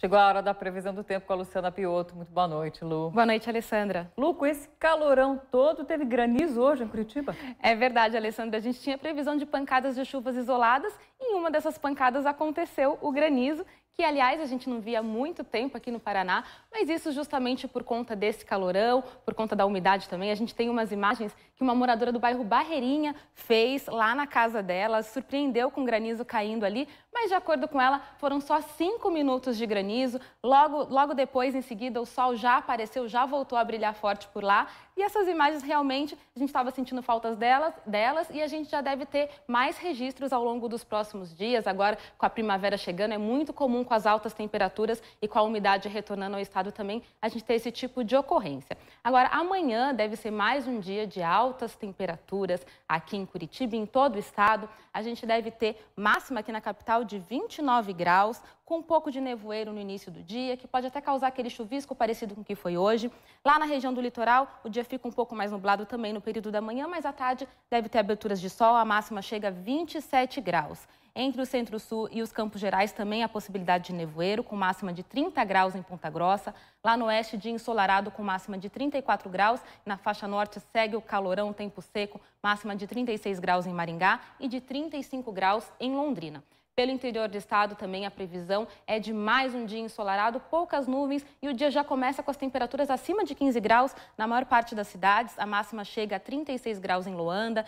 Chegou a hora da previsão do tempo com a Luciana Pioto. Muito boa noite, Lu. Boa noite, Alessandra. Lu, com esse calorão todo, teve granizo hoje em Curitiba? É verdade, Alessandra. A gente tinha previsão de pancadas de chuvas isoladas. E em uma dessas pancadas aconteceu o granizo que aliás a gente não via há muito tempo aqui no Paraná, mas isso justamente por conta desse calorão, por conta da umidade também. A gente tem umas imagens que uma moradora do bairro Barreirinha fez lá na casa dela, surpreendeu com granizo caindo ali, mas de acordo com ela, foram só cinco minutos de granizo. Logo, logo depois, em seguida, o sol já apareceu, já voltou a brilhar forte por lá. E essas imagens realmente, a gente estava sentindo faltas delas, delas e a gente já deve ter mais registros ao longo dos próximos dias. Agora, com a primavera chegando, é muito comum com as altas temperaturas e com a umidade retornando ao estado também, a gente tem esse tipo de ocorrência. Agora, amanhã deve ser mais um dia de altas temperaturas aqui em Curitiba e em todo o estado. A gente deve ter máxima aqui na capital de 29 graus, com um pouco de nevoeiro no início do dia, que pode até causar aquele chuvisco parecido com o que foi hoje. Lá na região do litoral, o dia fica um pouco mais nublado também no período da manhã, mas à tarde deve ter aberturas de sol, a máxima chega a 27 graus. Entre o Centro-Sul e os Campos Gerais também há possibilidade de nevoeiro, com máxima de 30 graus em Ponta Grossa. Lá no oeste, de ensolarado, com máxima de 34 graus. Na faixa norte, segue o calorão, tempo seco, máxima de 36 graus em Maringá e de 35 graus em Londrina. Pelo interior do estado também a previsão é de mais um dia ensolarado, poucas nuvens e o dia já começa com as temperaturas acima de 15 graus na maior parte das cidades. A máxima chega a 36 graus em Loanda,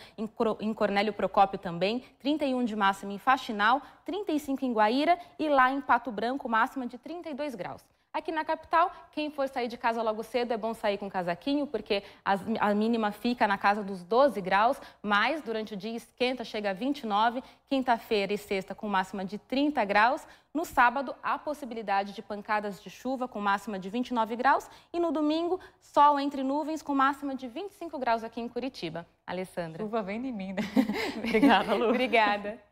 em Cornélio Procópio também, 31 de máxima em Faxinal, 35 em Guaíra e lá em Pato Branco máxima de 32 graus. Aqui na capital, quem for sair de casa logo cedo é bom sair com casaquinho, porque a mínima fica na casa dos 12 graus, mas durante o dia esquenta, chega a 29, quinta-feira e sexta com máxima de 30 graus. No sábado, há possibilidade de pancadas de chuva com máxima de 29 graus e no domingo, sol entre nuvens com máxima de 25 graus aqui em Curitiba. Alessandra. Chuva vem de mim, né? Obrigada, Lu. Obrigada.